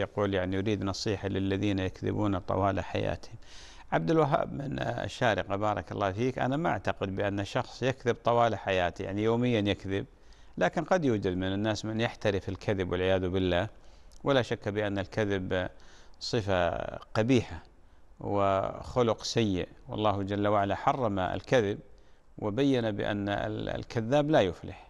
يقول يعني يريد نصيحة للذين يكذبون طوال حياتهم عبد الوهاب من الشارقة بارك الله فيك أنا ما أعتقد بأن شخص يكذب طوال حياته يعني يوميا يكذب لكن قد يوجد من الناس من يحترف الكذب والعياذ بالله ولا شك بأن الكذب صفة قبيحة وخلق سيء والله جل وعلا حرم الكذب وبين بأن الكذاب لا يفلح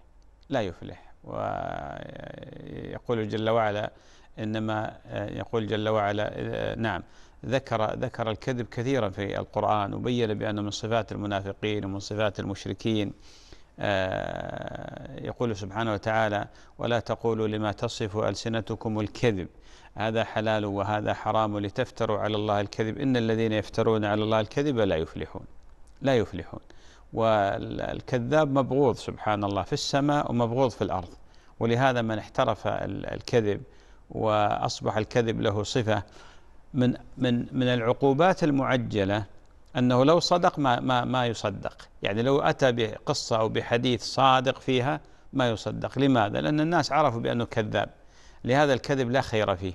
لا يفلح ويقول جل وعلا إنما آه، يقول جل وعلا آه، نعم ذكر ذكر الكذب كثيرا في القرآن وبين بأنه من صفات المنافقين ومن صفات المشركين آه، يقول سبحانه وتعالى ولا تقولوا لما تصف ألسنتكم الكذب هذا حلال وهذا حرام لتفتروا على الله الكذب إن الذين يفترون على الله الكذب لا يفلحون لا يفلحون والكذاب مبغوض سبحان الله في السماء ومبغوض في الأرض ولهذا من احترف الكذب وأصبح الكذب له صفة من من من العقوبات المعجلة أنه لو صدق ما ما ما يصدق يعني لو أتى بقصة أو بحديث صادق فيها ما يصدق لماذا؟ لأن الناس عرفوا بأنه كذاب لهذا الكذب لا خير فيه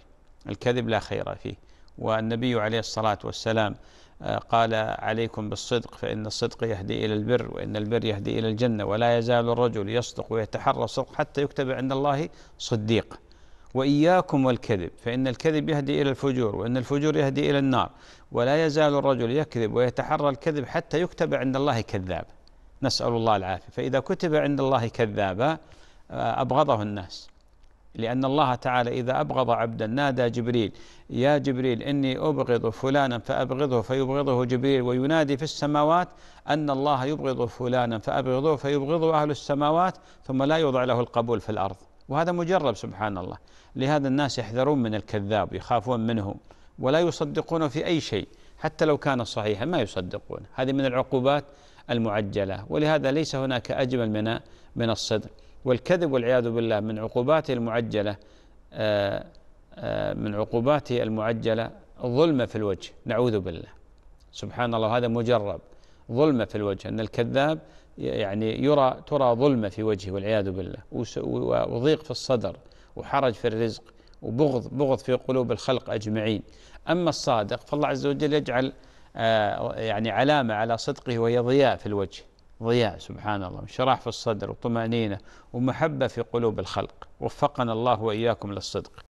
الكذب لا خير فيه والنبي عليه الصلاة والسلام آه، قال عليكم بالصدق فإن الصدق يهدي إلى البر وإن البر يهدي إلى الجنة ولا يزال الرجل يصدق ويتحرى الصدق حتى يكتب عند الله صديق وإياكم والكذب فإن الكذب يهدي إلى الفجور وإن الفجور يهدي إلى النار ولا يزال الرجل يكذب ويتحرى الكذب حتى يكتب عند الله كذاب نسأل الله العافية فإذا كتب عند الله كذابا آه، أبغضه الناس لأن الله تعالى إذا أبغض عبدا نادى جبريل يا جبريل إني أبغض فلانا فأبغضه فيبغضه جبريل وينادي في السماوات أن الله يبغض فلانا فأبغضه فيبغضه أهل السماوات ثم لا يوضع له القبول في الأرض وهذا مجرب سبحان الله لهذا الناس يحذرون من الكذاب يخافون منه ولا يصدقون في أي شيء حتى لو كان صحيحا ما يصدقون هذه من العقوبات المعجلة ولهذا ليس هناك أجمل من من الصدق والكذب والعياذ بالله من عقوباته المعجلة آه، آه، من عقوباته المعجلة ظلمة في الوجه نعوذ بالله سبحان الله هذا مجرب ظلمة في الوجه أن الكذاب يعني يرى ترى ظلمة في وجهه والعياذ بالله وضيق في الصدر وحرج في الرزق وبغض بغض في قلوب الخلق أجمعين أما الصادق فالله عز وجل يجعل آه، يعني علامة على صدقه وهي ضياء في الوجه ضياء سبحان الله شراح في الصدر وطمأنينة ومحبة في قلوب الخلق وفقنا الله وإياكم للصدق